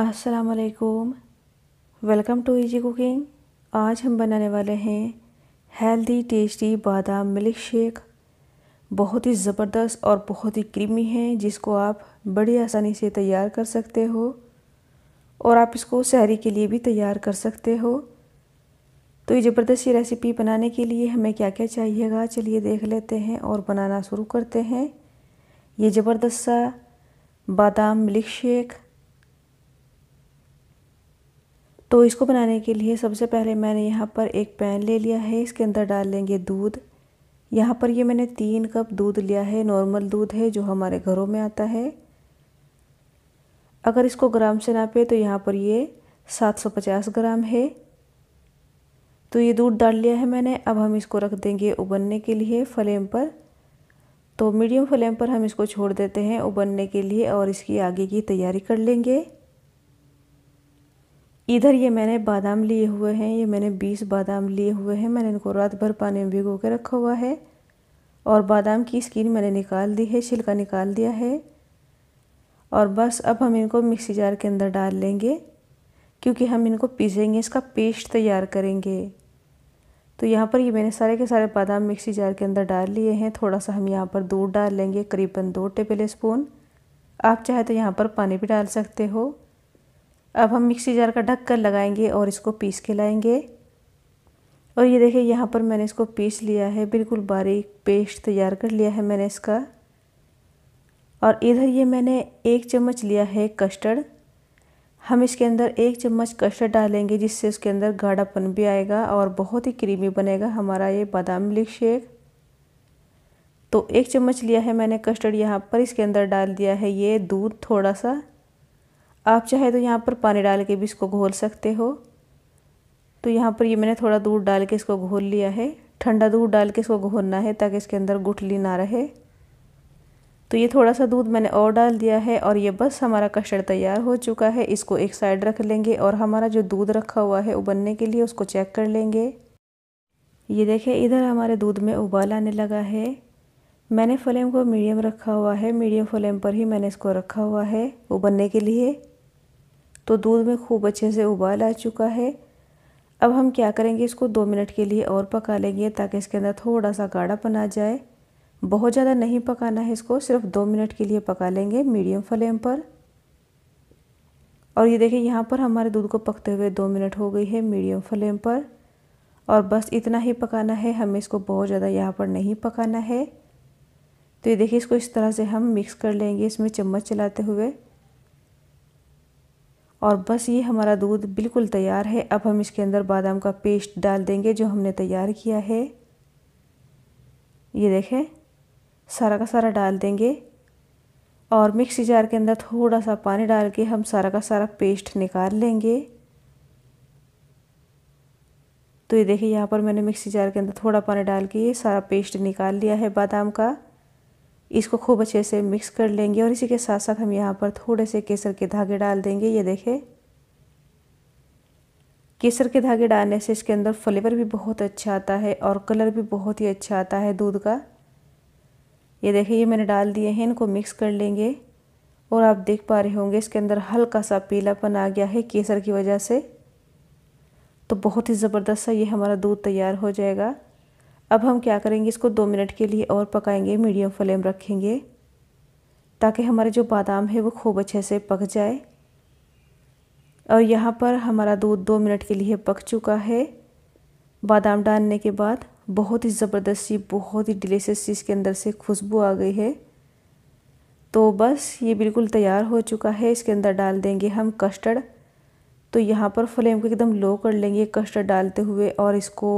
असलकुम welcome to easy cooking आज हम बनाने वाले हैं हेल्दी टेस्टी बादाम मिल्क शेक बहुत ही ज़बरदस्त और बहुत ही क्रीमी है जिसको आप बड़ी आसानी से तैयार कर सकते हो और आप इसको सहरी के लिए भी तैयार कर सकते हो तो ये ज़बरदस्त ये रेसिपी बनाने के लिए हमें क्या क्या चाहिएगा चलिए देख लेते हैं और बनाना शुरू करते हैं ये ज़बरदस्त सा बादाम मिल्क शेक तो इसको बनाने के लिए सबसे पहले मैंने यहाँ पर एक पैन ले लिया है इसके अंदर डाल लेंगे दूध यहाँ पर ये मैंने तीन कप दूध लिया है नॉर्मल दूध है जो हमारे घरों में आता है अगर इसको ग्राम से नापे तो यहाँ पर ये 750 ग्राम है तो ये दूध डाल लिया है मैंने अब हम इसको रख देंगे उबलने के लिए फ्लेम पर तो मीडियम फ्लेम पर हम इसको छोड़ देते हैं उबलने के लिए और इसकी आगे की तैयारी कर लेंगे इधर ये मैंने बादाम लिए हुए हैं ये मैंने 20 बादाम लिए हुए हैं मैंने इनको रात भर पानी में भिगो के रखा हुआ है और बादाम की स्किन मैंने निकाल दी है छिलका निकाल दिया है और बस अब हम इनको मिक्सी जार के अंदर डाल लेंगे क्योंकि हम इनको पीसेंगे इसका पेस्ट तैयार करेंगे तो यहाँ पर ये मैंने सारे के सारे बादाम मिक्सी जार के अंदर डाल लिए हैं थोड़ा सा हम यहाँ पर दूध डाल लेंगे करीबन दो टेबल स्पून आप चाहे तो यहाँ पर पानी भी डाल सकते हो अब हम मिक्सी जार का ढक्कन लगाएंगे और इसको पीस के लाएंगे और ये देखिए यहाँ पर मैंने इसको पीस लिया है बिल्कुल बारीक पेस्ट तैयार कर लिया है मैंने इसका और इधर ये मैंने एक चम्मच लिया है कस्टर्ड हम इसके अंदर एक चम्मच कस्टर्ड डालेंगे जिससे उसके अंदर गाढ़ापन भी आएगा और बहुत ही क्रीमी बनेगा हमारा ये बादाम मिल्क शेक तो एक चम्मच लिया है मैंने कस्टर्ड यहाँ पर इसके अंदर डाल दिया है ये दूध थोड़ा सा आप चाहे तो यहाँ पर पानी डाल के भी इसको घोल सकते हो तो यहाँ पर ये मैंने थोड़ा दूध डाल के इसको घोल लिया है ठंडा दूध डाल के इसको घोलना है ताकि इसके अंदर गुठली ना रहे तो ये थोड़ा सा दूध मैंने और डाल दिया है और ये बस हमारा कस्टर्ड तैयार हो चुका है इसको एक साइड रख लेंगे और हमारा जो दूध रखा हुआ है उबलने के लिए उसको चेक कर लेंगे ये देखें इधर हमारे दूध में उबाल आने लगा है मैंने फ्लेम को मीडियम रखा हुआ है मीडियम फ्लेम पर ही मैंने इसको रखा हुआ है उबलने के लिए तो दूध में खूब अच्छे से उबाल आ चुका है अब हम क्या करेंगे इसको दो मिनट के लिए और पका लेंगे ताकि इसके अंदर थोड़ा सा गाढ़ापन आ जाए बहुत ज़्यादा नहीं पकाना है इसको सिर्फ दो मिनट के लिए पका लेंगे मीडियम फ्लेम पर और ये देखिए यहाँ पर हमारे दूध को पकते हुए दो मिनट हो गई है मीडियम फ्लेम पर और बस इतना ही पकाना है हमें इसको बहुत ज़्यादा यहाँ पर नहीं पकाना है तो ये देखिए इसको इस तरह से हम मिक्स कर लेंगे इसमें चम्मच चलाते हुए और बस ये हमारा दूध बिल्कुल तैयार है अब हम इसके अंदर बादाम का पेस्ट डाल देंगे जो हमने तैयार किया है ये देखें सारा का सारा डाल देंगे और मिक्सी जार के अंदर थोड़ा सा पानी डाल के हम सारा का सारा पेस्ट निकाल लेंगे तो ये देखिए यहाँ पर मैंने मिक्सी जार के अंदर थोड़ा पानी डाल के ये सारा पेस्ट निकाल लिया है बादाम का इसको खूब अच्छे से मिक्स कर लेंगे और इसी के साथ साथ हम यहाँ पर थोड़े से केसर के धागे डाल देंगे ये देखें केसर के धागे डालने से इसके अंदर फ्लेवर भी बहुत अच्छा आता है और कलर भी बहुत ही अच्छा आता है दूध का ये देखिए ये मैंने डाल दिए हैं इनको मिक्स कर लेंगे और आप देख पा रहे होंगे इसके अंदर हल्का सा पीलापन आ गया है केसर की वजह से तो बहुत ही ज़बरदस्त सा ये हमारा दूध तैयार हो जाएगा अब हम क्या करेंगे इसको दो मिनट के लिए और पकाएंगे मीडियम फ्लेम रखेंगे ताकि हमारे जो बादाम है वो खूब अच्छे से पक जाए और यहाँ पर हमारा दूध दो मिनट के लिए पक चुका है बादाम डालने के बाद बहुत ही ज़बरदस्त सी बहुत ही डिलीशियस सी इसके अंदर से खुशबू आ गई है तो बस ये बिल्कुल तैयार हो चुका है इसके अंदर डाल देंगे हम कस्टर्ड तो यहाँ पर फ्लेम को एकदम लो कर लेंगे कस्टर्ड डालते हुए और इसको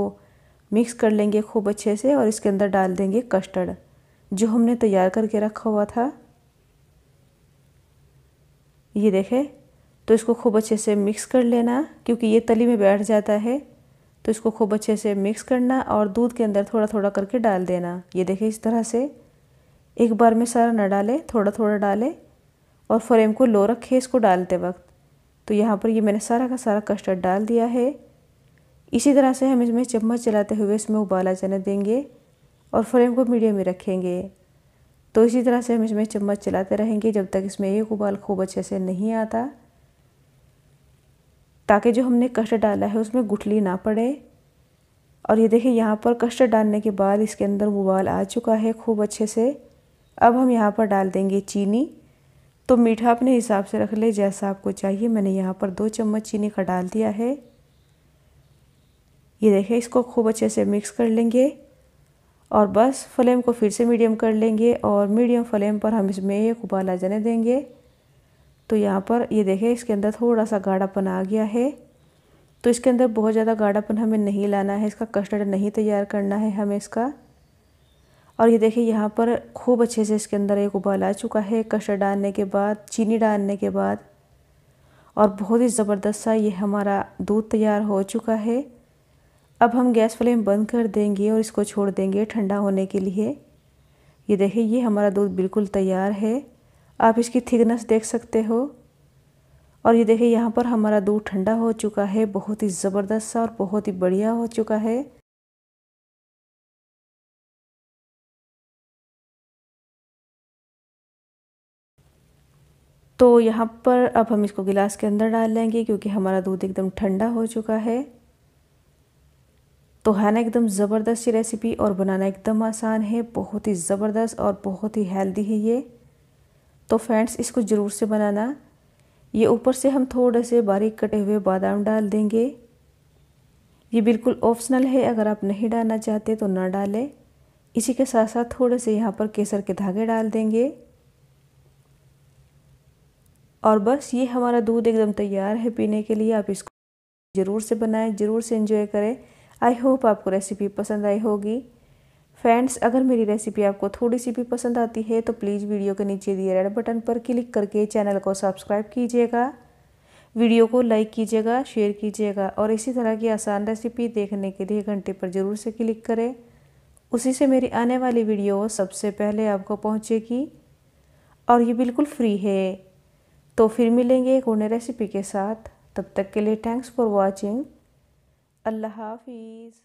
मिक्स कर लेंगे खूब अच्छे से और इसके अंदर डाल देंगे कस्टर्ड जो हमने तैयार करके रखा हुआ था ये देखें तो इसको खूब अच्छे से मिक्स कर लेना क्योंकि ये तली में बैठ जाता है तो इसको खूब अच्छे से मिक्स करना और दूध के अंदर थोड़ा थोड़ा करके डाल देना ये देखें इस तरह से एक बार में सारा ना डालें थोड़ा थोड़ा डालें और फ्रेम को लो रखें इसको डालते वक्त तो यहाँ पर ये मैंने सारा का सारा कस्टर्ड डाल दिया है इसी तरह से हम इसमें चम्मच चलाते हुए इसमें उबाला जाने देंगे और फ्लेम को मीडियम में रखेंगे तो इसी तरह से हम इसमें चम्मच चलाते रहेंगे जब तक इसमें एक उबाल खूब अच्छे से नहीं आता ताकि जो हमने कस्टर्ड डाला है उसमें गुठली ना पड़े और ये देखिए यहाँ पर कस्टर्ड डालने के बाद इसके अंदर उबाल आ चुका है खूब अच्छे से अब हम यहाँ पर डाल देंगे चीनी तो मीठा अपने हिसाब से रख ले जैसा आपको चाहिए मैंने यहाँ पर दो चम्मच चीनी का डाल दिया है ये देखें इसको खूब अच्छे से मिक्स कर लेंगे और बस फ्लेम को फिर से मीडियम कर लेंगे और मीडियम फ्लेम पर हम इसमें एक उबाल आ जाने देंगे तो यहाँ पर ये देखें इसके अंदर थोड़ा सा गाढ़ापन आ गया है तो इसके अंदर बहुत ज़्यादा गाढ़ापन हमें नहीं लाना है इसका कस्टर्ड नहीं तैयार करना है हमें इसका और ये देखिए यहाँ पर खूब अच्छे से इसके अंदर एक उबाल आ चुका है कस्टर्ड डालने के बाद चीनी डालने के बाद और बहुत ही ज़बरदस्त सा ये हमारा दूध तैयार हो चुका है अब हम गैस फ्लेम बंद कर देंगे और इसको छोड़ देंगे ठंडा होने के लिए ये देखिए ये हमारा दूध बिल्कुल तैयार है आप इसकी थिकनेस देख सकते हो और ये देखिए यहाँ पर हमारा दूध ठंडा हो चुका है बहुत ही ज़बरदस्त सा और बहुत ही बढ़िया हो चुका है तो यहाँ पर अब हम इसको गिलास के अंदर डाल लेंगे क्योंकि हमारा दूध एकदम ठंडा हो चुका है तो है ना एकदम ज़बरदस्त ये रेसिपी और बनाना एकदम आसान है बहुत ही ज़बरदस्त और बहुत ही हेल्दी है ये तो फ्रेंड्स इसको ज़रूर से बनाना ये ऊपर से हम थोड़े से बारीक कटे हुए बादाम डाल देंगे ये बिल्कुल ऑप्शनल है अगर आप नहीं डालना चाहते तो ना डालें इसी के साथ साथ थोड़े से यहाँ पर केसर के धागे डाल देंगे और बस ये हमारा दूध एकदम तैयार है पीने के लिए आप इसको ज़रूर से बनाएं ज़रूर से इन्जॉय करें आई होप आपको रेसिपी पसंद आई होगी फ्रेंड्स अगर मेरी रेसिपी आपको थोड़ी सी भी पसंद आती है तो प्लीज़ वीडियो के नीचे दिए रेड बटन पर क्लिक करके चैनल को सब्सक्राइब कीजिएगा वीडियो को लाइक कीजिएगा शेयर कीजिएगा और इसी तरह की आसान रेसिपी देखने के लिए घंटे पर ज़रूर से क्लिक करें उसी से मेरी आने वाली वीडियो सबसे पहले आपको पहुँचेगी और ये बिल्कुल फ्री है तो फिर मिलेंगे एक उन्हें रेसिपी के साथ तब तक के लिए थैंक्स फॉर वॉचिंग الله حافظ